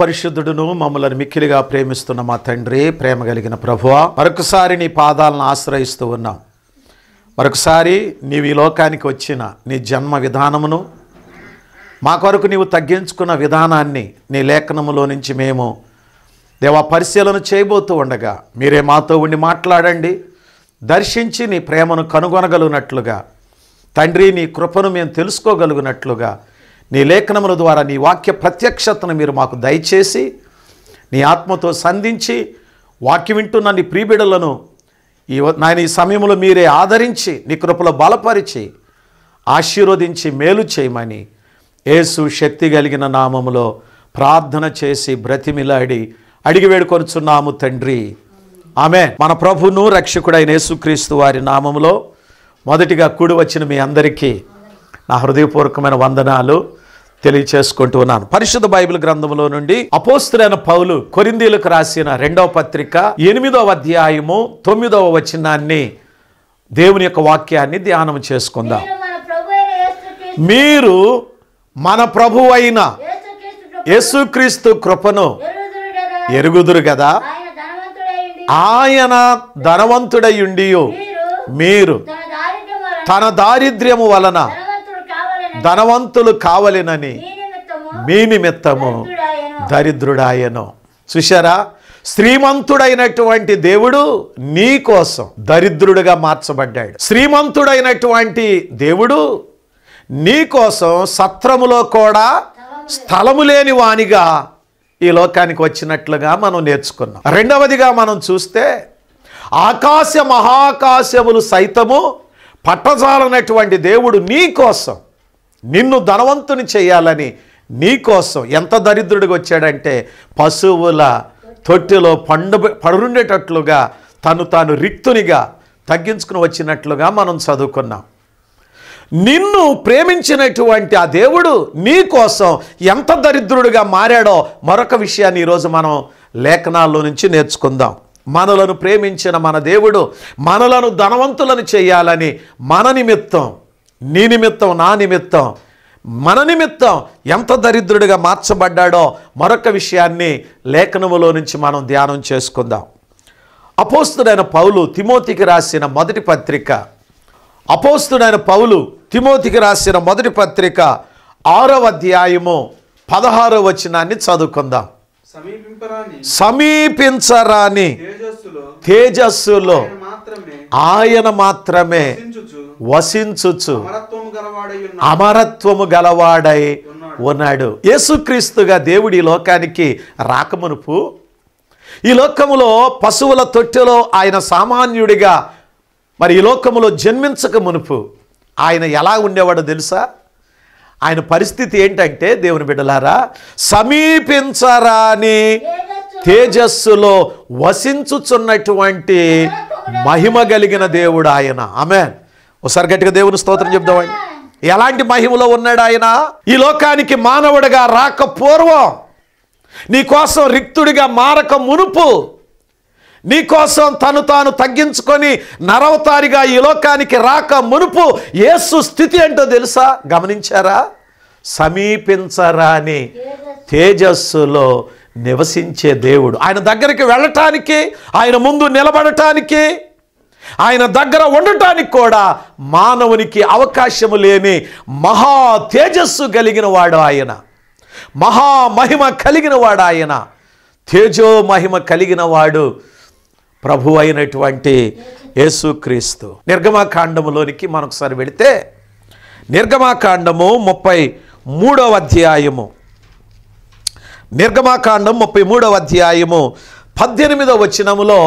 మహాపరిశుద్ధుడును మమ్మల్ని మిక్కిలిగా ప్రేమిస్తున్న మా తండ్రి ప్రేమ కలిగిన ప్రభువా మరొకసారి నీ పాదాలను ఆశ్రయిస్తూ ఉన్నాం మరొకసారి నీవు ఈ లోకానికి వచ్చిన నీ జన్మ విధానమును మా కొరకు నీవు తగ్గించుకున్న విధానాన్ని నీ లేఖనములో నుంచి మేము దేవా పరిశీలన చేయబోతూ ఉండగా మీరే మాతో ఉండి మాట్లాడండి దర్శించి నీ ప్రేమను కనుగొనగలిగినట్లుగా తండ్రి నీ కృపను మేము తెలుసుకోగలిగినట్లుగా నీ లేఖనముల ద్వారా నీ వాక్య ప్రత్యక్షతను మీరు మాకు దయచేసి నీ ఆత్మతో సంధించి వాక్య వింటున్న నీ ప్రీబిడలను ఈ నాయన ఈ సమయంలో మీరే ఆదరించి నీ కృపలో బలపరిచి ఆశీర్వదించి మేలు చేయమని యేసు శక్తి కలిగిన నామములో ప్రార్థన చేసి బ్రతిమిలాడి అడిగి వేడుకొనుచున్నాము తండ్రి ఆమె మన ప్రభును రక్షకుడైన యేసుక్రీస్తు వారి నామములో మొదటిగా కూడి వచ్చిన మీ అందరికీ నా హృదయపూర్వకమైన వందనాలు తెలియచేసుకుంటూ ఉన్నాను పరిశుద్ధ బైబిల్ గ్రంథంలో నుండి అపోస్తులైన పౌలు కొరిందీలకు రాసిన రెండవ పత్రిక ఎనిమిదవ అధ్యాయము తొమ్మిదవ వచనాన్ని దేవుని యొక్క వాక్యాన్ని ధ్యానం చేసుకుందాం మీరు మన ప్రభు అయిన యేసుక్రీస్తు కృపను ఎరుగుదురు కదా ఆయన ధనవంతుడయుండి మీరు తన దారిద్ర్యము వలన ధనవంతులు కావలేనని మీ నిమిత్తము దరిద్రుడాయను చూశారా శ్రీమంతుడైనటువంటి దేవుడు నీ కోసం దరిద్రుడిగా మార్చబడ్డాడు శ్రీమంతుడైనటువంటి దేవుడు నీ కోసం సత్రములో కూడా స్థలము లేని వానిగా ఈ లోకానికి వచ్చినట్లుగా మనం నేర్చుకున్నాం రెండవదిగా మనం చూస్తే ఆకాశ మహాకాశములు సైతము పట్టజాలనటువంటి దేవుడు నీ కోసం నిన్ను ధనవంతుని చేయాలని నీకోసం ఎంత దరిద్రుడికి వచ్చాడంటే పశువుల తొట్టిలో పండు పడుండేటట్లుగా తను తాను రిక్తునిగా తగ్గించుకుని వచ్చినట్లుగా మనం చదువుకున్నాం నిన్ను ప్రేమించినటువంటి ఆ దేవుడు నీ కోసం ఎంత దరిద్రుడిగా మారాడో మరొక విషయాన్ని ఈరోజు మనం లేఖనాల్లో నుంచి నేర్చుకుందాం మనలను ప్రేమించిన మన దేవుడు మనలను ధనవంతులను చేయాలని మన నిమిత్తం నీ నిమిత్తం నా నిమిత్తం మన నిమిత్తం ఎంత దరిద్రుడిగా మార్చబడ్డాడో మరొక విషయాన్ని లేఖనములో నుంచి మనం ధ్యానం చేసుకుందాం అపోస్తుడైన పౌలు తిమోతికి రాసిన మొదటి పత్రిక అపోస్తుడైన పౌలు తిమోతికి రాసిన మొదటి పత్రిక ఆరవ అధ్యాయము పదహారవ వచనాన్ని చదువుకుందాం సమీపించరాని తేజస్సులో ఆయన మాత్రమే వసించుచు అమరత్వము గలవాడై ఉన్నాడు యేసుక్రీస్తుగా దేవుడి ఈ లోకానికి రాకమునుపు ఈ లోకములో పశువుల తొట్టెలో ఆయన సామాన్యుడిగా మరి ఈ లోకములో జన్మించక మునుపు ఆయన ఎలా ఉండేవాడో తెలుసా ఆయన పరిస్థితి ఏంటంటే దేవుని బిడ్డలారా సమీపించరాని తేజస్సులో వసించుచున్నటువంటి మహిమ కలిగిన దేవుడు ఆయన ఆమె ఒకసారి గట్టిగా దేవుని స్తోత్రం చెప్దామండి ఎలాంటి మహిమలో ఉన్నాడు ఆయన ఈ లోకానికి మానవుడిగా రాక పూర్వం నీకోసం రిక్తుడిగా మారక మునుపు నీకోసం తను తాను తగ్గించుకొని నరవతారిగా ఈ లోకానికి రాక మునుపు ఏసు స్థితి ఏంటో తెలుసా గమనించారా సమీపించరాని తేజస్సులో నివసించే దేవుడు ఆయన దగ్గరికి వెళ్ళటానికి ఆయన ముందు నిలబడటానికి ఆయన దగ్గర ఉండటానికి కూడా మానవునికి అవకాశము లేని మహా తేజస్సు కలిగిన వాడు ఆయన మహామహిమ కలిగిన వాడు ఆయన మహిమ కలిగిన వాడు ప్రభు అయినటువంటి యేసుక్రీస్తు నిర్గమాకాండములోనికి మనొకసారి వెళితే నిర్గమాకాండము ముప్పై మూడవ అధ్యాయము నిర్గమాకాండం ముప్పై మూడవ అధ్యాయము పద్దెనిమిదవ వచనములో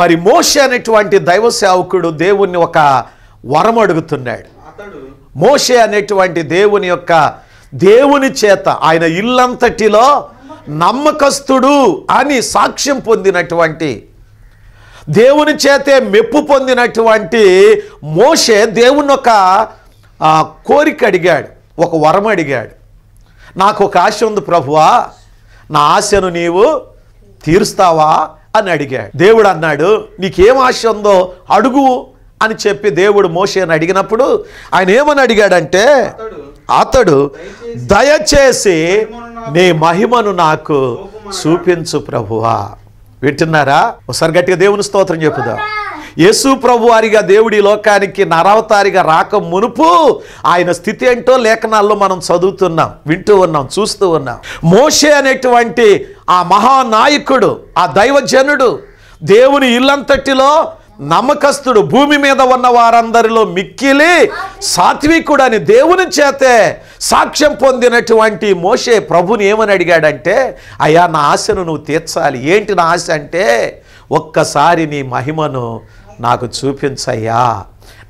మరి మోష అనేటువంటి దైవ సేవకుడు దేవుణ్ణి ఒక వరం అడుగుతున్నాడు మోషే అనేటువంటి దేవుని యొక్క దేవుని చేత ఆయన ఇల్లంతటిలో నమ్మకస్తుడు అని సాక్ష్యం పొందినటువంటి దేవుని చేతే మెప్పు పొందినటువంటి మోషే దేవుని ఒక కోరిక అడిగాడు ఒక వరం అడిగాడు నాకు ఒక ఆశ ఉంది ప్రభువా నా ఆశను నీవు తీరుస్తావా అని అడిగాడు దేవుడు అన్నాడు నీకేం ఆశ ఉందో అడుగు అని చెప్పి దేవుడు మోసేని అడిగినప్పుడు ఆయన ఏమని అడిగాడంటే అతడు దయచేసి నీ మహిమను నాకు చూపించు ప్రభువా వింటున్నారా ఒకసారి గట్టిగా దేవుని స్తోత్రం చెప్పుదా యేసు వారిగా దేవుడి లోకానికి నరవతారిగా రాక మునుపు ఆయన స్థితి ఏంటో లేఖనాల్లో మనం చదువుతున్నాం వింటూ ఉన్నాం చూస్తూ ఉన్నాం మోషే అనేటువంటి ఆ మహానాయకుడు ఆ దైవజనుడు దేవుని ఇల్లంతటిలో నమ్మకస్తుడు భూమి మీద ఉన్న వారందరిలో మిక్కిలి సాత్వికుడు అని దేవుని చేతే సాక్ష్యం పొందినటువంటి మోషే ప్రభుని ఏమని అడిగాడంటే అయ్యా నా ఆశను నువ్వు తీర్చాలి ఏంటి నా ఆశ అంటే ఒక్కసారి నీ మహిమను నాకు చూపించయ్యా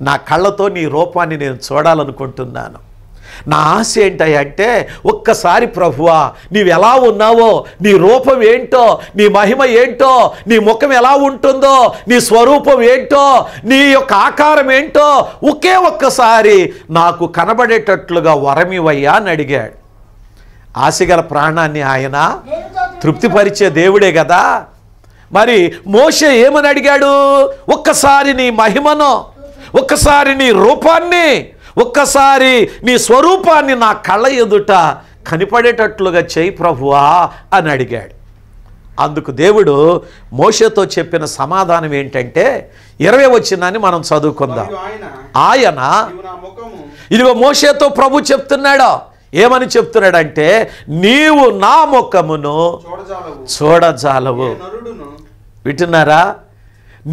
నా కళ్ళతో నీ రూపాన్ని నేను చూడాలనుకుంటున్నాను నా ఆశ ఏంటంటే ఒక్కసారి ప్రభువా నీవెలా ఎలా ఉన్నావో నీ రూపం ఏంటో నీ మహిమ ఏంటో నీ ముఖం ఎలా ఉంటుందో నీ స్వరూపం ఏంటో నీ యొక్క ఆకారం ఏంటో ఒకే ఒక్కసారి నాకు కనబడేటట్లుగా వరమివయ్యా అని అడిగాడు ఆశగల ప్రాణాన్ని ఆయన తృప్తిపరిచే దేవుడే కదా మరి మోసే ఏమని అడిగాడు ఒక్కసారి నీ మహిమను ఒక్కసారి నీ రూపాన్ని ఒక్కసారి నీ స్వరూపాన్ని నా కళ్ళ ఎదుట కనిపడేటట్లుగా చేయి ప్రభువా అని అడిగాడు అందుకు దేవుడు మోషతో చెప్పిన సమాధానం ఏంటంటే ఇరవై వచ్చిందని మనం చదువుకుందాం ఆయన ఇదిగో మోషతో ప్రభు చెప్తున్నాడు ఏమని చెప్తున్నాడంటే నీవు నా ముఖమును చూడజాలవు వింటున్నారా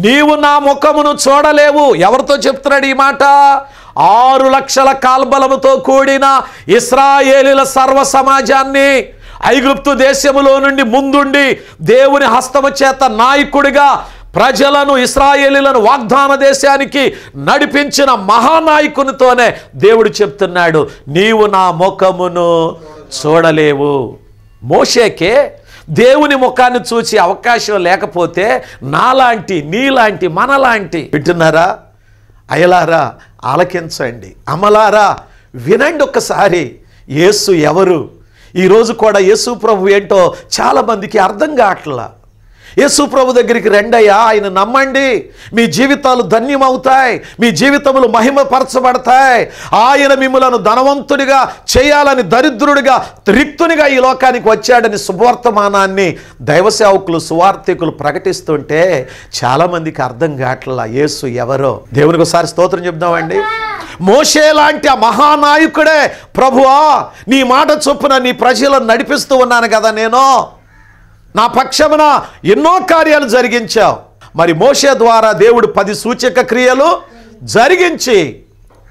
నీవు నా ముఖమును చూడలేవు ఎవరితో చెప్తున్నాడు ఈ మాట ఆరు లక్షల కాల్బలముతో కూడిన ఇస్రాయేలీల సర్వ సమాజాన్ని ఐగుప్తు దేశములో నుండి ముందుండి దేవుని హస్తము చేత నాయకుడిగా ప్రజలను ఇస్రాయేలీలను వాగ్దాన దేశానికి నడిపించిన మహానాయకునితోనే దేవుడు చెప్తున్నాడు నీవు నా ముఖమును చూడలేవు మోషేకే దేవుని ముఖాన్ని చూసే అవకాశం లేకపోతే నాలాంటి నీలాంటి మనలాంటి వింటున్నారా అయలారా ఆలకించండి అమలారా వినండి ఒకసారి యేసు ఎవరు ఈరోజు కూడా యేసు ప్రభు ఏంటో చాలామందికి అర్థం కావట్లా యేసు ప్రభు దగ్గరికి రెండయ్యా ఆయన నమ్మండి మీ జీవితాలు ధన్యమవుతాయి మీ జీవితములు మహిమపరచబడతాయి ఆయన మిమ్మలను ధనవంతుడిగా చేయాలని దరిద్రుడిగా రిక్తునిగా ఈ లోకానికి వచ్చాడని శుభవర్తమానాన్ని దైవ సేవకులు సువార్థికులు ప్రకటిస్తుంటే చాలామందికి అర్థం కావట్లా యేసు ఎవరో దేవునికి ఒకసారి స్తోత్రం చెప్దామండి మోషే లాంటి ఆ మహానాయకుడే ప్రభువా నీ మాట చొప్పున నీ ప్రజలను నడిపిస్తూ ఉన్నాను కదా నేను నా పక్షమున ఎన్నో కార్యాలు జరిగించావు మరి మోషే ద్వారా దేవుడు పది సూచక క్రియలు జరిగించి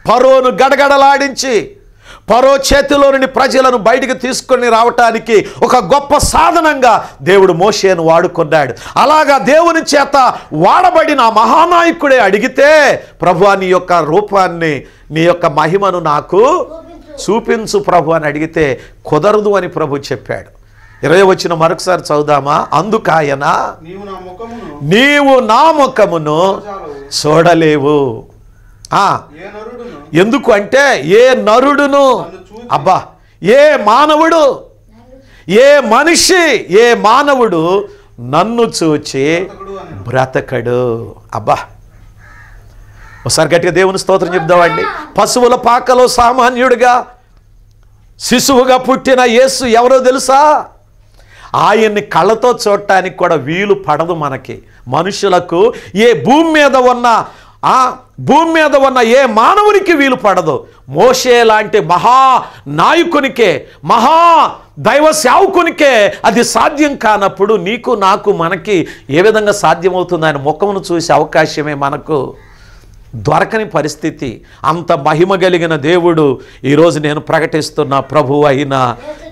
పరోను గడగడలాడించి పరో చేతిలో నుండి ప్రజలను బయటికి తీసుకొని రావటానికి ఒక గొప్ప సాధనంగా దేవుడు మోషేను వాడుకున్నాడు అలాగా దేవుని చేత వాడబడిన మహానాయకుడే అడిగితే ప్రభు నీ యొక్క రూపాన్ని నీ యొక్క మహిమను నాకు చూపించు ప్రభు అని అడిగితే కుదరదు అని ప్రభు చెప్పాడు ఇరవై వచ్చిన మరొకసారి చదుదామా అందుకాయన నీవు నా ముఖమును చూడలేవు ఎందుకు అంటే ఏ నరుడును అబ్బా ఏ మానవుడు ఏ మనిషి ఏ మానవుడు నన్ను చూచి బ్రతకడు అబ్బా ఒకసారి గట్టిగా దేవుని స్తోత్రం చెప్దామండి పశువుల పాకలో సామాన్యుడిగా శిశువుగా పుట్టిన యేసు ఎవరో తెలుసా ఆయన్ని కళ్ళతో చూడటానికి కూడా వీలు పడదు మనకి మనుషులకు ఏ భూమి మీద ఉన్న ఆ భూమి మీద ఉన్న ఏ మానవునికి వీలు పడదు మోషే లాంటి మహా నాయకునికే మహా దైవ సేవకునికే అది సాధ్యం కానప్పుడు నీకు నాకు మనకి ఏ విధంగా సాధ్యమవుతుంది ఆయన ముఖమును చూసే అవకాశమే మనకు దొరకని పరిస్థితి అంత మహిమ కలిగిన దేవుడు ఈరోజు నేను ప్రకటిస్తున్న ప్రభు అయిన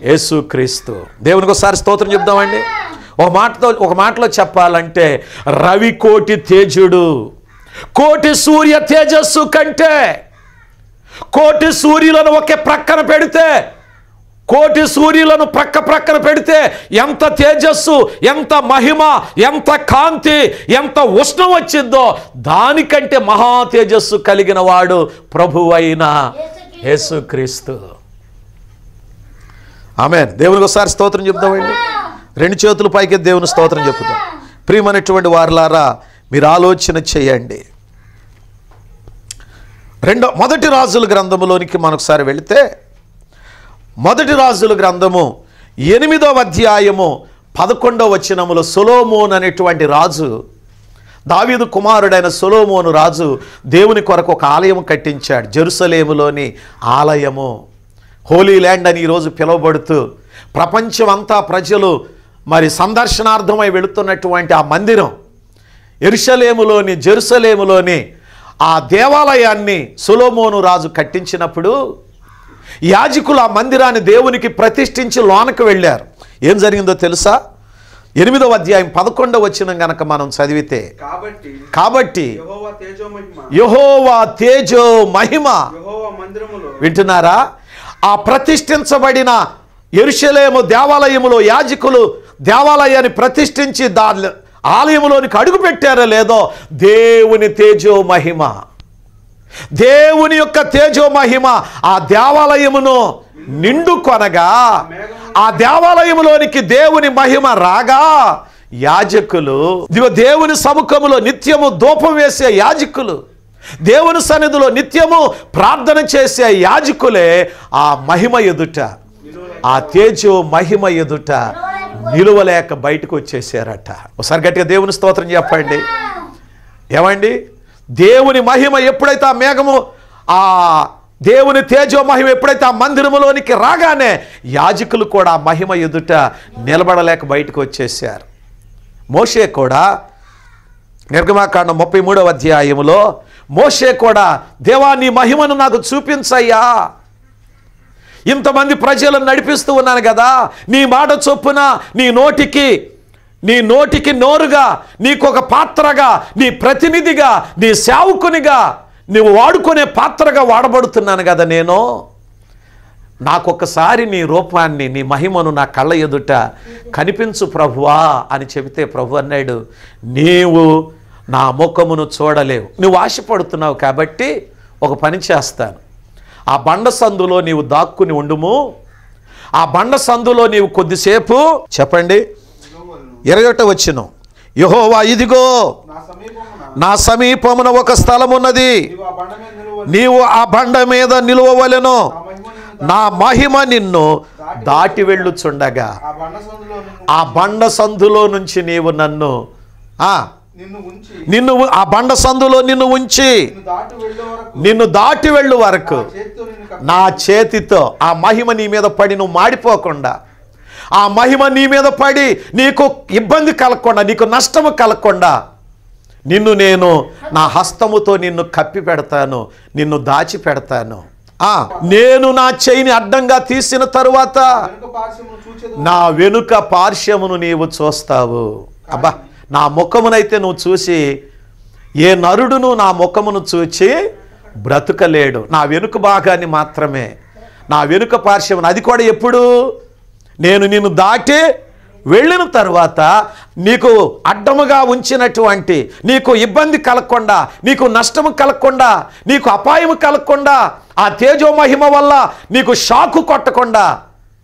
యేసుక్రీస్తు దేవునికి ఒకసారి స్తోత్రం చెప్దామండి ఒక మాటతో ఒక మాటలో చెప్పాలంటే రవి కోటి తేజుడు కోటి సూర్య తేజస్సు కంటే కోటి సూర్యులను ఒకే ప్రక్కన పెడితే కోటి సూర్యులను ప్రక్క ప్రక్కన పెడితే ఎంత తేజస్సు ఎంత మహిమ ఎంత కాంతి ఎంత ఉష్ణం వచ్చిందో దానికంటే మహా తేజస్సు కలిగిన వాడు ప్రభువైన యేసుక్రీస్తు ఆమె దేవునికి ఒకసారి స్తోత్రం చెప్దామండి రెండు చేతుల పైకి దేవుని స్తోత్రం చెప్తాం ప్రియమైనటువంటి వారిలారా మీరు ఆలోచన చేయండి రెండో మొదటి రాజుల గ్రంథంలోనికి మనొకసారి వెళితే మొదటి రాజుల గ్రంథము ఎనిమిదవ అధ్యాయము పదకొండవ వచ్చినములో సొలోమోన్ అనేటువంటి రాజు దావీదు కుమారుడైన సొలోమోను రాజు దేవుని కొరకు ఒక ఆలయం కట్టించాడు జెరుసలేములోని ఆలయము హోలీ ల్యాండ్ అని ఈరోజు పిలువబడుతూ ప్రపంచమంతా ప్రజలు మరి సందర్శనార్థమై వెళుతున్నటువంటి ఆ మందిరం ఎరుసలేములోని జెరుసలేములోని ఆ దేవాలయాన్ని సులోమోను రాజు కట్టించినప్పుడు యాజకులు ఆ మందిరాన్ని దేవునికి ప్రతిష్ఠించి లోనకు వెళ్ళారు ఏం జరిగిందో తెలుసా ఎనిమిదవ అధ్యాయం పదకొండవ వచ్చిన గనక మనం చదివితే కాబట్టి యహోవా తేజో మహిమ వింటున్నారా ఆ ప్రతిష్ఠించబడిన ఎరుషలేము దేవాలయములో యాజకులు దేవాలయాన్ని ప్రతిష్ఠించి దాని ఆలయంలోనికి పెట్టారో లేదో దేవుని తేజో మహిమ దేవుని యొక్క తేజో మహిమ ఆ దేవాలయమును నిండు కొనగా ఆ దేవాలయంలోనికి దేవుని మహిమ రాగా యాజకులు దేవుని సముఖములో నిత్యము దూపం వేసే యాజకులు దేవుని సన్నిధిలో నిత్యము ప్రార్థన చేసే యాజకులే ఆ మహిమ ఎదుట ఆ తేజో మహిమ ఎదుట నిలువలేక బయటకు వచ్చేసారట ఒకసారి గట్టిగా దేవుని స్తోత్రం చెప్పండి ఏమండి దేవుని మహిమ ఎప్పుడైతే ఆ మేఘము ఆ దేవుని తేజో మహిమ ఎప్పుడైతే ఆ మందిరములోనికి రాగానే యాజకులు కూడా ఆ మహిమ ఎదుట నిలబడలేక బయటకు వచ్చేసారు మోషే కూడా నిర్గమాకాండం ముప్పై మూడవ అధ్యాయంలో మోషే కూడా దేవా నీ మహిమను నాకు చూపించయ్యా ఇంతమంది ప్రజలను నడిపిస్తూ ఉన్నాను కదా నీ మాట చొప్పున నీ నోటికి నీ నోటికి నోరుగా నీకొక పాత్రగా నీ ప్రతినిధిగా నీ సేవకునిగా నువ్వు వాడుకునే పాత్రగా వాడబడుతున్నాను కదా నేను నాకొకసారి నీ రూపాన్ని నీ మహిమను నా కళ్ళ ఎదుట కనిపించు ప్రభువా అని చెబితే ప్రభు అన్నాడు నీవు నా ముఖమును చూడలేవు నువ్వు ఆశపడుతున్నావు కాబట్టి ఒక పని చేస్తాను ఆ బండ సందులో నీవు దాక్కుని ఉండుము ఆ బండ సందులో నీవు కొద్దిసేపు చెప్పండి ఒకటో వచ్చిన యహోవా ఇదిగో నా సమీపమున ఒక స్థలం ఉన్నది నీవు ఆ బండ మీద నిలువవలను నా మహిమ నిన్ను దాటి వెళ్ళుచుండగా ఆ బండ సందులో నుంచి నీవు నన్ను నిన్ను ఆ బండ సందులో నిన్ను ఉంచి నిన్ను దాటి వెళ్ళు వరకు నా చేతితో ఆ మహిమ నీ మీద పడి నువ్వు మాడిపోకుండా ఆ మహిమ నీ మీద పడి నీకు ఇబ్బంది కలగకుండా నీకు నష్టము కలగకుండా నిన్ను నేను నా హస్తముతో నిన్ను కప్పి పెడతాను నిన్ను దాచి పెడతాను ఆ నేను నా చేయిని అడ్డంగా తీసిన తరువాత నా వెనుక పార్శ్వమును నీవు చూస్తావు అబ్బా నా ముఖమునైతే నువ్వు చూసి ఏ నరుడును నా ముఖమును చూచి బ్రతుకలేడు నా వెనుక భాగాన్ని మాత్రమే నా వెనుక పార్శ్వమును అది కూడా ఎప్పుడు నేను నిన్ను దాటి వెళ్ళిన తర్వాత నీకు అడ్డముగా ఉంచినటువంటి నీకు ఇబ్బంది కలగకుండా నీకు నష్టము కలగకుండా నీకు అపాయం కలగకుండా ఆ తేజోమహిమ వల్ల నీకు షాకు కొట్టకుండా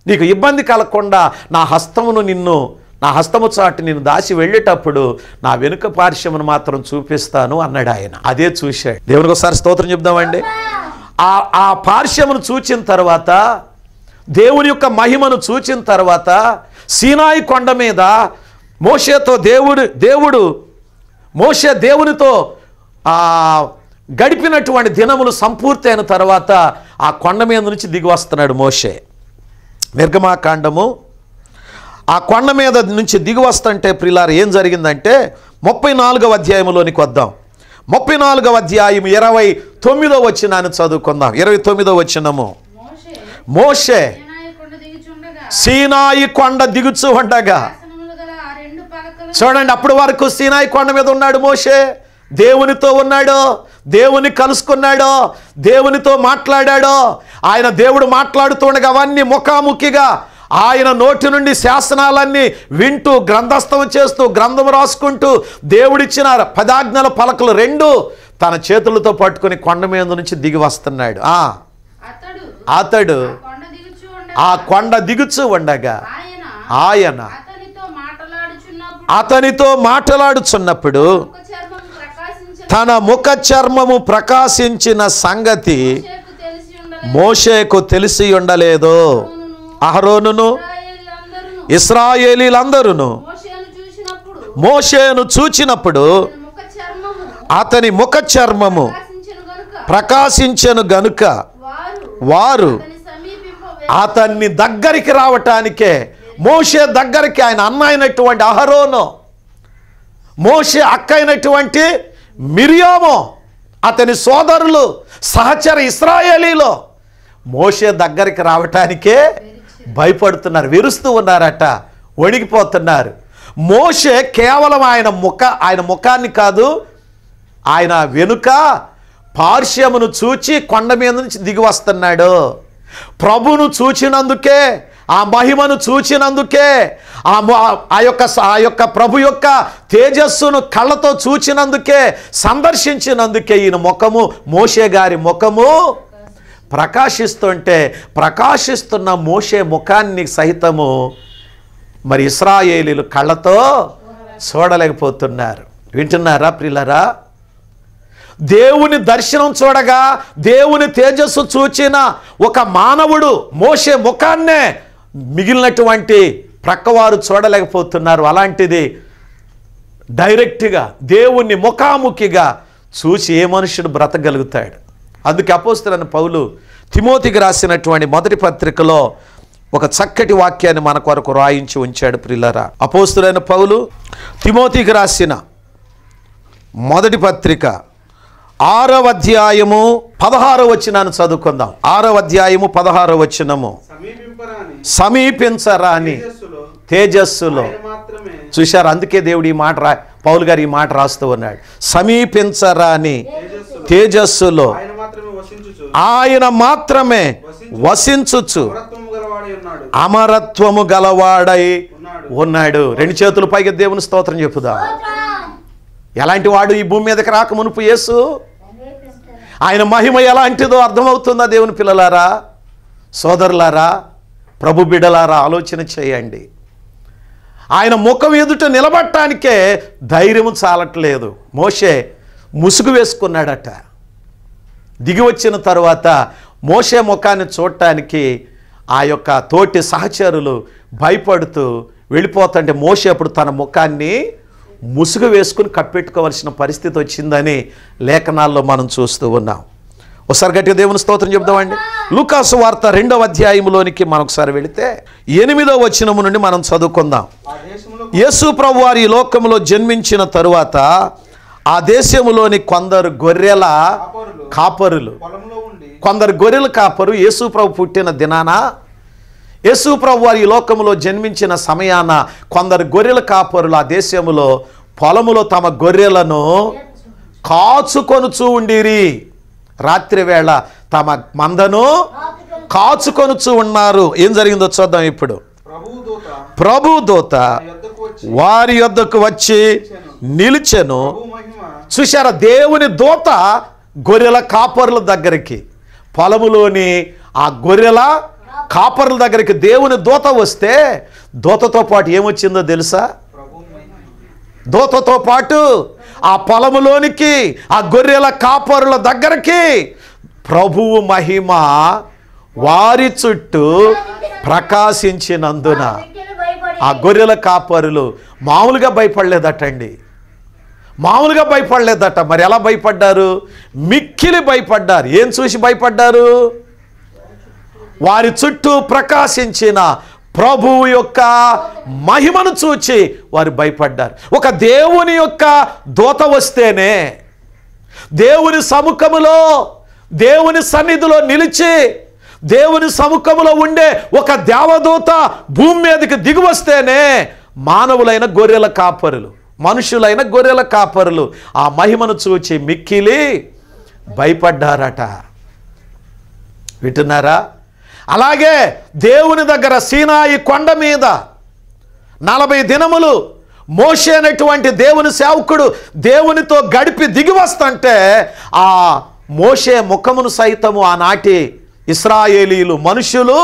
నీకు ఇబ్బంది కలగకుండా నా హస్తమును నిన్ను నా హస్తము చాటు నేను దాసి వెళ్ళేటప్పుడు నా వెనుక పార్శ్వమును మాత్రం చూపిస్తాను అన్నాడు ఆయన అదే చూశాడు దేవునికి ఒకసారి స్తోత్రం చెప్దామండి ఆ పార్శ్వమును చూచిన తర్వాత దేవుని యొక్క మహిమను చూచిన తర్వాత సీనాయి కొండ మీద మోషేతో దేవుడు దేవుడు మోషే దేవునితో గడిపినటువంటి దినములు సంపూర్తి అయిన తర్వాత ఆ కొండ మీద నుంచి దిగి వస్తున్నాడు మోషే నిర్గమాకాండము ఆ కొండ మీద నుంచి దిగి వస్తుంటే ప్రిలారు ఏం జరిగిందంటే ముప్పై నాలుగవ అధ్యాయంలోనికి వద్దాం ముప్పై నాలుగవ అధ్యాయం ఇరవై తొమ్మిదో వచ్చినాన్ని చదువుకుందాం ఇరవై తొమ్మిదో వచ్చినము మోషే సీనాయి కొండ దిగుచు ఉండగా చూడండి అప్పటి వరకు సీనాయి కొండ మీద ఉన్నాడు మోషే దేవునితో ఉన్నాడో దేవుని కలుసుకున్నాడో దేవునితో మాట్లాడాడో ఆయన దేవుడు మాట్లాడుతుండగా అవన్నీ ముఖాముఖిగా ఆయన నోటి నుండి శాసనాలన్నీ వింటూ గ్రంథస్థం చేస్తూ గ్రంథం రాసుకుంటూ దేవుడిచ్చిన పదాజ్ఞల పలకలు రెండు తన చేతులతో పట్టుకుని కొండ మీద నుంచి దిగి వస్తున్నాడు అతడు ఆ కొండ దిగుచు ఉండగా ఆయన అతనితో మాట్లాడుచున్నప్పుడు తన ముఖ చర్మము ప్రకాశించిన సంగతి మోషేకు తెలిసి ఉండలేదు అహరోనును ఇస్రాయేలీలందరూ మోషేను చూచినప్పుడు అతని ముఖ చర్మము ప్రకాశించను గనుక వారు అతన్ని దగ్గరికి రావటానికే మోషే దగ్గరికి ఆయన అన్న అయినటువంటి అహరోనో మోషే అక్క అయినటువంటి మిరియామో అతని సోదరులు సహచర ఇస్రాయేలీలో మోషే దగ్గరికి రావటానికే భయపడుతున్నారు విరుస్తూ ఉన్నారట వణిగిపోతున్నారు మోషే కేవలం ఆయన ముఖ ఆయన ముఖాన్ని కాదు ఆయన వెనుక పార్శ్యమును చూచి కొండ మీద నుంచి దిగి వస్తున్నాడు ప్రభును చూచినందుకే ఆ మహిమను చూచినందుకే ఆ ఆ యొక్క ఆ యొక్క ప్రభు యొక్క తేజస్సును కళ్ళతో చూచినందుకే సందర్శించినందుకే ఈయన ముఖము మోషే గారి ముఖము ప్రకాశిస్తుంటే ప్రకాశిస్తున్న మోషే ముఖాన్ని సహితము మరి ఇస్రాయేలీలు కళ్ళతో చూడలేకపోతున్నారు వింటున్నారా ప్రిల్లరా దేవుని దర్శనం చూడగా దేవుని తేజస్సు చూచిన ఒక మానవుడు మోసే ముఖాన్నే మిగిలినటువంటి ప్రక్కవారు చూడలేకపోతున్నారు అలాంటిది డైరెక్ట్గా దేవుణ్ణి ముఖాముఖిగా చూసి ఏ మనుషుడు బ్రతకగలుగుతాడు అందుకే అపోస్తులైన పౌలు తిమోతికి రాసినటువంటి మొదటి పత్రికలో ఒక చక్కటి వాక్యాన్ని మన కొరకు రాయించి ఉంచాడు ప్రిల్లరా అపోస్తులైన పౌలు తిమోతికి రాసిన మొదటి పత్రిక ఆరవ అధ్యాయము పదహారవ వచ్చినాను చదువుకుందాం ఆరవ అధ్యాయము పదహారవ వచ్చినము సమీపించరాని తేజస్సులో చూశారు అందుకే దేవుడు ఈ మాట రా పౌలు గారు ఈ మాట రాస్తూ ఉన్నాడు సమీపించరాని తేజస్సులో ఆయన మాత్రమే వసించుచు అమరత్వము గలవాడై ఉన్నాడు రెండు చేతులు పైగా దేవుని స్తోత్రం చెప్పుదా ఎలాంటి వాడు ఈ భూమి మీదకి రాక మునుపు ఏసు ఆయన మహిమ ఎలాంటిదో అర్థమవుతుందా దేవుని పిల్లలారా సోదరులారా ప్రభు బిడలారా ఆలోచన చేయండి ఆయన ముఖం ఎదుట నిలబడటానికే ధైర్యం చాలట్లేదు మోషే ముసుగు వేసుకున్నాడట దిగి వచ్చిన తర్వాత మోషే ముఖాన్ని చూడటానికి ఆ యొక్క తోటి సహచరులు భయపడుతూ వెళ్ళిపోతుంటే మోషే అప్పుడు తన ముఖాన్ని ముసుగు వేసుకుని కప్పెట్టుకోవాల్సిన పరిస్థితి వచ్చిందని లేఖనాల్లో మనం చూస్తూ ఉన్నాం ఒకసారి గట్టిగా దేవుని స్తోత్రం చెప్దామండి లూకాసు వార్త రెండవ అధ్యాయంలోనికి మనం ఒకసారి వెళితే ఎనిమిదో వచనము నుండి మనం చదువుకుందాం యేసు ప్రభు వారి లోకంలో జన్మించిన తరువాత ఆ దేశంలోని కొందరు గొర్రెల కాపరులు కొందరు గొర్రెల కాపరు యేసు ప్రభు పుట్టిన దినాన యేసు ప్రభు వారి లోకములో జన్మించిన సమయాన కొందరు గొర్రెల కాపురులు ఆ దేశంలో పొలములో తమ గొర్రెలను కాచుకొనుచూ ఉండిరి రాత్రివేళ తమ మందను కాచుకొనుచూ ఉన్నారు ఏం జరిగిందో చూద్దాం ఇప్పుడు దూత వారి యొద్దకు వచ్చి నిలిచెను చూశారా దేవుని దూత గొర్రెల కాపరుల దగ్గరికి పొలములోని ఆ గొర్రెల కాపర్ల దగ్గరికి దేవుని దూత వస్తే దూతతో పాటు ఏమొచ్చిందో తెలుసా దూతతో పాటు ఆ పొలములోనికి ఆ గొర్రెల కాపరుల దగ్గరికి ప్రభువు మహిమ వారి చుట్టూ ప్రకాశించినందున ఆ గొర్రెల కాపరులు మామూలుగా భయపడలేదటండి మామూలుగా భయపడలేదట మరి ఎలా భయపడ్డారు మిక్కిలి భయపడ్డారు ఏం చూసి భయపడ్డారు వారి చుట్టూ ప్రకాశించిన ప్రభువు యొక్క మహిమను చూచి వారు భయపడ్డారు ఒక దేవుని యొక్క దూత వస్తేనే దేవుని సముఖములో దేవుని సన్నిధిలో నిలిచి దేవుని సముఖములో ఉండే ఒక దేవదూత భూమి మీదకి దిగువస్తేనే మానవులైన గొర్రెల కాపరులు మనుషులైన గొర్రెల కాపరులు ఆ మహిమను చూచి మిక్కిలి భయపడ్డారట వింటున్నారా అలాగే దేవుని దగ్గర సీనాయి కొండ మీద నలభై దినములు మోసే అనేటువంటి దేవుని సేవకుడు దేవునితో గడిపి దిగి వస్తుంటే ఆ మోషే ముఖమును సైతము ఆనాటి ఇస్రాయేలీలు మనుషులు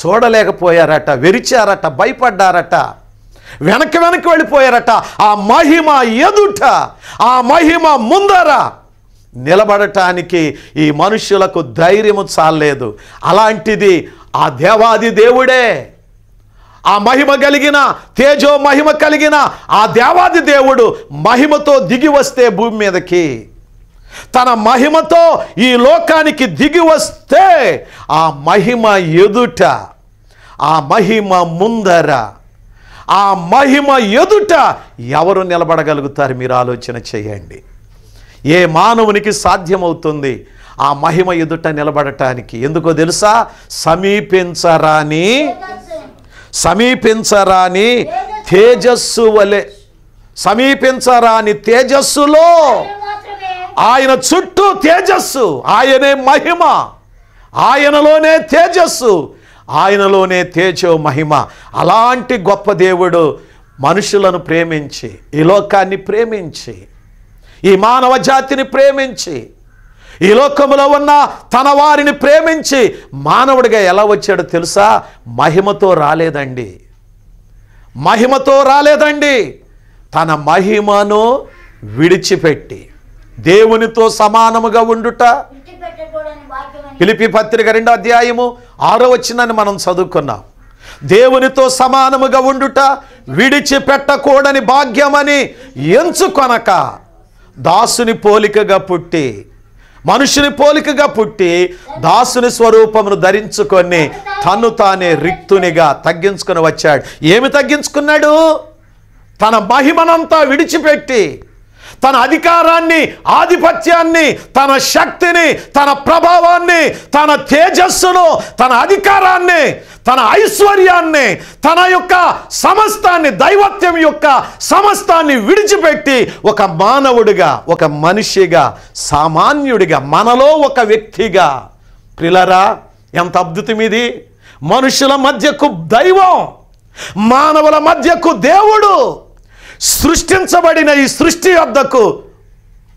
చూడలేకపోయారట వెరిచారట భయపడ్డారట వెనక వెనక్కి వెళ్ళిపోయారట ఆ మహిమ ఎదుట ఆ మహిమ ముందర నిలబడటానికి ఈ మనుషులకు ధైర్యము చాలేదు అలాంటిది ఆ దేవాది దేవుడే ఆ మహిమ కలిగిన తేజో మహిమ కలిగిన ఆ దేవాది దేవుడు మహిమతో దిగి వస్తే భూమి మీదకి తన మహిమతో ఈ లోకానికి దిగి వస్తే ఆ మహిమ ఎదుట ఆ మహిమ ముందర ఆ మహిమ ఎదుట ఎవరు నిలబడగలుగుతారు మీరు ఆలోచన చేయండి ఏ మానవునికి సాధ్యమవుతుంది ఆ మహిమ ఎదుట నిలబడటానికి ఎందుకో తెలుసా సమీపించరాని సమీపించరాని తేజస్సు వలె సమీపించరాని తేజస్సులో ఆయన చుట్టూ తేజస్సు ఆయనే మహిమ ఆయనలోనే తేజస్సు ఆయనలోనే తేజో మహిమ అలాంటి గొప్ప దేవుడు మనుషులను ప్రేమించి ఈ లోకాన్ని ప్రేమించి ఈ మానవ జాతిని ప్రేమించి ఈ లోకంలో ఉన్న తన వారిని ప్రేమించి మానవుడిగా ఎలా వచ్చాడో తెలుసా మహిమతో రాలేదండి మహిమతో రాలేదండి తన మహిమను విడిచిపెట్టి దేవునితో సమానముగా ఉండుట పిలిపి పత్రిక రెండో అధ్యాయము ఆరో వచ్చిందని మనం చదువుకున్నాం దేవునితో సమానముగా ఉండుట విడిచిపెట్టకూడని భాగ్యమని ఎంచుకొనక దాసుని పోలికగా పుట్టి మనుషుని పోలికగా పుట్టి దాసుని స్వరూపమును ధరించుకొని తను తానే రిక్తునిగా తగ్గించుకొని వచ్చాడు ఏమి తగ్గించుకున్నాడు తన మహిమనంతా విడిచిపెట్టి తన అధికారాన్ని ఆధిపత్యాన్ని తన శక్తిని తన ప్రభావాన్ని తన తేజస్సును తన అధికారాన్ని తన ఐశ్వర్యాన్ని తన యొక్క సమస్తాన్ని దైవత్యం యొక్క సమస్తాన్ని విడిచిపెట్టి ఒక మానవుడిగా ఒక మనిషిగా సామాన్యుడిగా మనలో ఒక వ్యక్తిగా ప్రిలరా ఎంత అద్భుతం ఇది మనుషుల మధ్యకు దైవం మానవుల మధ్యకు దేవుడు సృష్టించబడిన ఈ సృష్టి యొద్దకు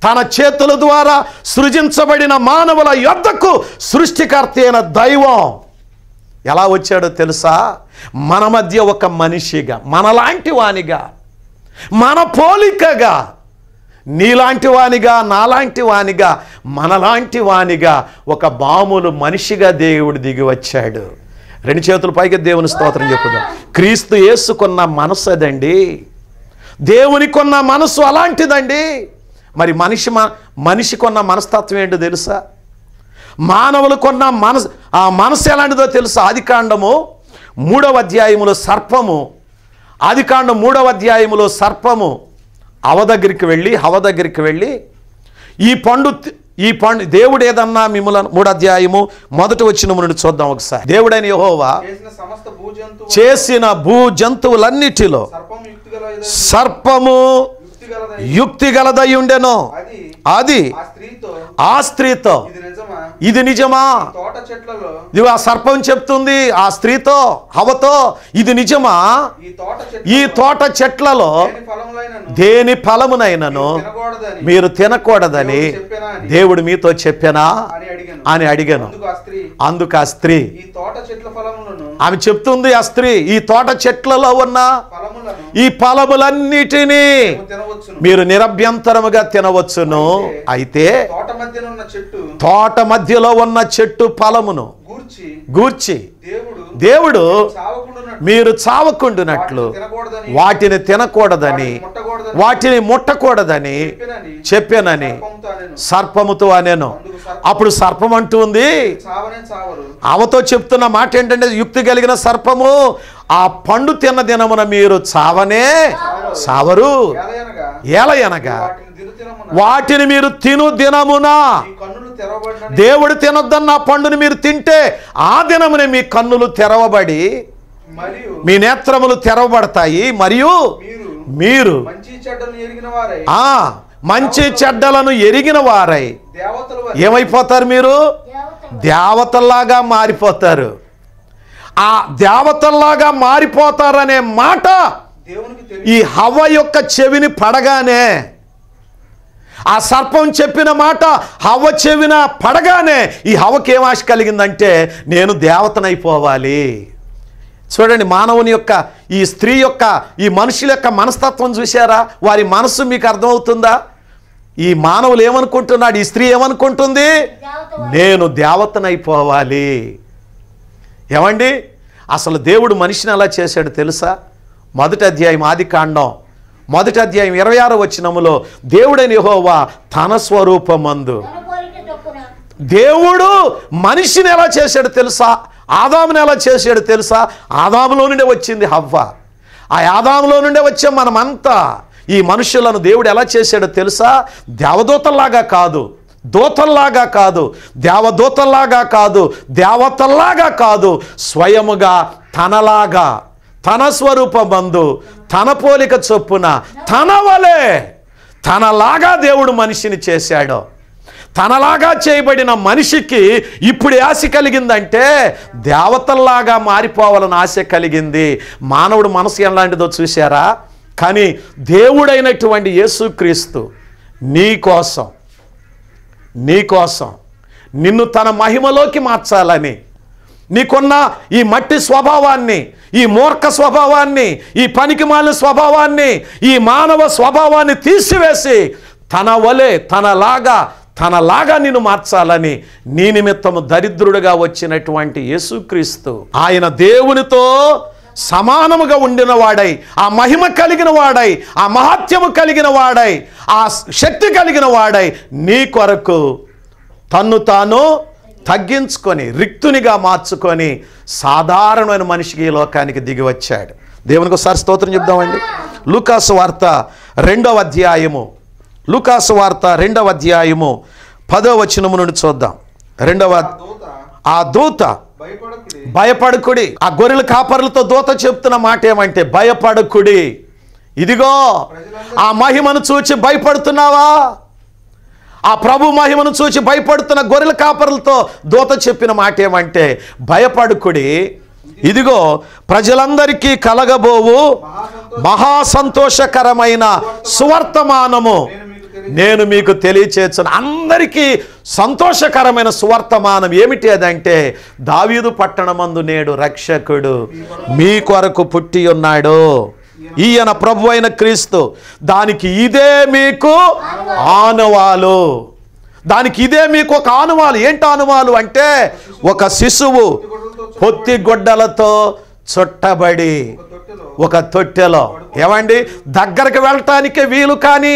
తన చేతుల ద్వారా సృజించబడిన మానవుల యొద్దకు సృష్టికర్త అయిన దైవం ఎలా వచ్చాడో తెలుసా మన మధ్య ఒక మనిషిగా మనలాంటి వానిగా మన పోలికగా నీలాంటి వానిగా నాలాంటి వానిగా మనలాంటి వానిగా ఒక బాములు మనిషిగా దేవుడు దిగి వచ్చాడు రెండు చేతులు పైగా దేవుని స్తోత్రం చెప్పుదాం క్రీస్తు వేసుకున్న మనసు అదండి ఉన్న మనసు అలాంటిదండి మరి మనిషి కొన్న మనస్తత్వం ఏంటో తెలుసా కొన్న మనసు ఆ మనసు ఎలాంటిదో తెలుసా ఆదికాండము మూడవ అధ్యాయములో సర్పము ఆదికాండం మూడవ అధ్యాయములో సర్పము అవ దగ్గరికి వెళ్ళి హవ దగ్గరికి వెళ్ళి ఈ పండు ఈ పండు దేవుడు ఏదన్నా మిమ్మల్ని మూడు అధ్యాయము మొదట వచ్చిన నుండి చూద్దాం ఒకసారి దేవుడైన యహోవా చేసిన భూ జంతువులన్నిటిలో సర్పము యుక్తి గలదై ఉండెను అది ఆ స్త్రీతో ఇది నిజమా ఇది ఆ సర్పం చెప్తుంది ఆ స్త్రీతో హవతో ఇది నిజమా ఈ తోట చెట్లలో దేని ఫలమునైనను మీరు తినకూడదని దేవుడు మీతో చెప్పానా అని అడిగాను అందుకు ఆ స్త్రీ ఆమె చెప్తుంది ఆ స్త్రీ ఈ తోట చెట్లలో ఉన్న ఈ ఫలములన్నిటినీ మీరు నిరభ్యంతరముగా తినవచ్చును అయితే తోట మధ్యలో ఉన్న చెట్టు పొలమును గూర్చి దేవుడు మీరు చావకుండునట్లు వాటిని తినకూడదని వాటిని ముట్టకూడదని చెప్పానని సర్పముతో అనేను అప్పుడు సర్పం అంటూ ఉంది ఆమెతో చెప్తున్న మాట ఏంటంటే యుక్తి కలిగిన సర్పము ఆ పండు తిన్న దినమున మీరు చావనే సావరు ఏలయనగా వాటిని మీరు తిను దినమునా దేవుడు తినొద్దన్న పండుని మీరు తింటే ఆ దినమునే మీ కన్నులు తెరవబడి మీ నేత్రములు తెరవబడతాయి మరియు మీరు మంచి చెడ్డలను ఎరిగిన వారై ఏమైపోతారు మీరు దేవతల్లాగా మారిపోతారు ఆ దేవతల్లాగా మారిపోతారనే మాట ఈ హవ్వ యొక్క చెవిని పడగానే ఆ సర్పం చెప్పిన మాట హవ్వ చెవిన పడగానే ఈ హవకి ఏం ఆశ కలిగిందంటే నేను దేవతనైపోవాలి చూడండి మానవుని యొక్క ఈ స్త్రీ యొక్క ఈ మనుషుల యొక్క మనస్తత్వం చూశారా వారి మనస్సు మీకు అర్థమవుతుందా ఈ మానవులు ఏమనుకుంటున్నాడు ఈ స్త్రీ ఏమనుకుంటుంది నేను దేవతనైపోవాలి ఏమండి అసలు దేవుడు మనిషిని అలా చేశాడు తెలుసా మొదటి అధ్యాయం ఆది కాండం మొదటి అధ్యాయం ఇరవై ఆరో వచ్చినములో దేవుడ యహోవా తన స్వరూపమందు దేవుడు మనిషిని ఎలా చేశాడు తెలుసా ఆదాముని ఎలా చేశాడు తెలుసా ఆదాములో నుండే వచ్చింది హవ్వ ఆ ఆదాములో నుండే వచ్చే మనమంతా ఈ మనుషులను దేవుడు ఎలా చేశాడో తెలుసా దేవదూతల్లాగా కాదు దూతల్లాగా కాదు దేవదూతల్లాగా కాదు దేవతల్లాగా కాదు స్వయముగా తనలాగా తన బంధు తన పోలిక చొప్పున తన వలే తనలాగా దేవుడు మనిషిని చేశాడు తనలాగా చేయబడిన మనిషికి ఇప్పుడు ఆశ కలిగిందంటే దేవతల్లాగా మారిపోవాలని ఆశ కలిగింది మానవుడు మనసు ఎలాంటిదో చూశారా కానీ దేవుడైనటువంటి యేసుక్రీస్తు నీ కోసం నీ కోసం నిన్ను తన మహిమలోకి మార్చాలని నీకున్న ఈ మట్టి స్వభావాన్ని ఈ మూర్ఖ స్వభావాన్ని ఈ పనికిమాలిన స్వభావాన్ని ఈ మానవ స్వభావాన్ని తీసివేసి తన వలె తనలాగా తనలాగా నేను మార్చాలని నీ నిమిత్తము దరిద్రుడిగా వచ్చినటువంటి యేసుక్రీస్తు ఆయన దేవునితో సమానముగా ఉండిన వాడై ఆ మహిమ కలిగిన వాడై ఆ మహత్యము కలిగిన వాడై ఆ శక్తి కలిగిన వాడై నీ కొరకు తన్ను తాను తగ్గించుకొని రిక్తునిగా మార్చుకొని సాధారణమైన మనిషికి ఈ లోకానికి దిగి వచ్చాడు దేవునికి ఒకసారి స్తోత్రం చెప్దామండి లూకాసు వార్త రెండవ అధ్యాయము లూకాసు వార్త రెండవ అధ్యాయము పదో వచనము నుండి చూద్దాం రెండవ ఆ దూత భయపడుకుడి ఆ గొర్రెల కాపర్లతో దూత చెప్తున్న మాట ఏమంటే భయపడుకుడి ఇదిగో ఆ మహిమను చూచి భయపడుతున్నావా ఆ ప్రభు మహిమను చూసి భయపడుతున్న గొర్రెల కాపరులతో దూత చెప్పిన మాట ఏమంటే భయపడుకుడి ఇదిగో ప్రజలందరికీ కలగబోవు మహాసంతోషకరమైన సువర్తమానము నేను మీకు తెలియచేసిన అందరికీ సంతోషకరమైన సువర్తమానం ఏమిటి అదంటే దావీదు పట్టణమందు నేడు రక్షకుడు మీ కొరకు పుట్టి ఉన్నాడు ఈయన ప్రభు అయిన క్రీస్తు దానికి ఇదే మీకు ఆనవాలు దానికి ఇదే మీకు ఒక ఆనవాలు ఏంటి ఆనవాలు అంటే ఒక శిశువు పొత్తి గొడ్డలతో చుట్టబడి ఒక తొట్టెలో ఏమండి దగ్గరకు వెళ్ళటానికే వీలు కానీ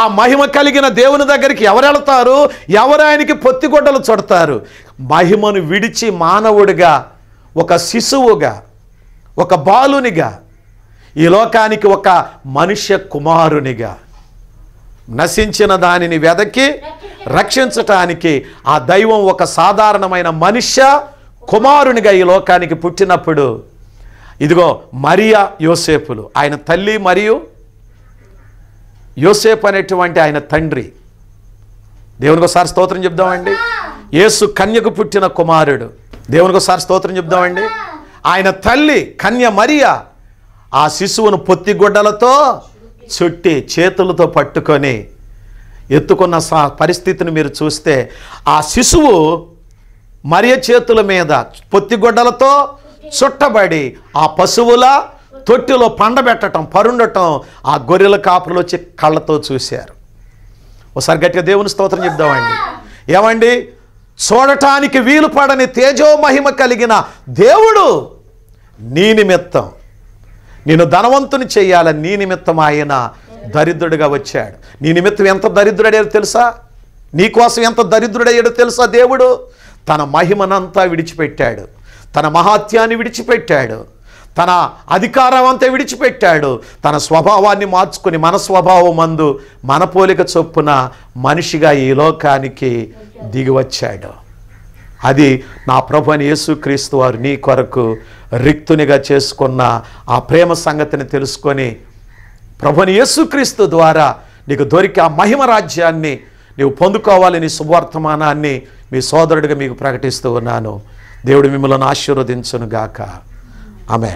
ఆ మహిమ కలిగిన దేవుని దగ్గరికి ఎవరు వెళతారు ఎవరు ఆయనకి పొత్తిగొడ్డలు చుడతారు మహిమను విడిచి మానవుడిగా ఒక శిశువుగా ఒక బాలునిగా ఈ లోకానికి ఒక మనుష్య కుమారునిగా నశించిన దానిని వెదకి రక్షించటానికి ఆ దైవం ఒక సాధారణమైన మనుష్య కుమారునిగా ఈ లోకానికి పుట్టినప్పుడు ఇదిగో మరియా యోసేపులు ఆయన తల్లి మరియు యోసేపు అనేటువంటి ఆయన తండ్రి దేవునికి ఒకసారి స్తోత్రం చెప్దామండి యేసు కన్యకు పుట్టిన కుమారుడు దేవునికి ఒకసారి స్తోత్రం చెప్దామండి ఆయన తల్లి కన్య మరియా ఆ శిశువును పొత్తిగుడ్డలతో చుట్టి చేతులతో పట్టుకొని ఎత్తుకున్న పరిస్థితిని మీరు చూస్తే ఆ శిశువు మరియ చేతుల మీద పొత్తిగుడ్డలతో చుట్టబడి ఆ పశువుల తొట్టిలో పండబెట్టడం పరుండటం ఆ గొర్రెల కాపులు వచ్చి కళ్ళతో చూశారు ఒకసారి గట్టిగా దేవుని స్తోత్రం చెప్దామండి ఏమండి చూడటానికి వీలు పడని తేజోమహిమ కలిగిన దేవుడు నీ నిమిత్తం నేను ధనవంతుని చేయాలని నీ నిమిత్తం ఆయన దరిద్రుడిగా వచ్చాడు నీ నిమిత్తం ఎంత దరిద్రుడయ్యాడో తెలుసా నీకోసం ఎంత దరిద్రుడయ్యాడో తెలుసా దేవుడు తన మహిమనంతా విడిచిపెట్టాడు తన మహాత్యాన్ని విడిచిపెట్టాడు తన అధికారం అంతా విడిచిపెట్టాడు తన స్వభావాన్ని మార్చుకుని మన స్వభావం మందు మన పోలిక చొప్పున మనిషిగా ఈ లోకానికి దిగివచ్చాడు అది నా ప్రభు అని యేసుక్రీస్తు వారు నీ కొరకు రిక్తునిగా చేసుకున్న ఆ ప్రేమ సంగతిని తెలుసుకొని ప్రభుని యేసుక్రీస్తు ద్వారా నీకు దొరికి ఆ మహిమ రాజ్యాన్ని నీవు పొందుకోవాలి నీ సువర్తమానాన్ని మీ సోదరుడిగా మీకు ప్రకటిస్తూ ఉన్నాను దేవుడు మిమ్మల్ని ఆశీర్వదించునుగాక గాక ఆమె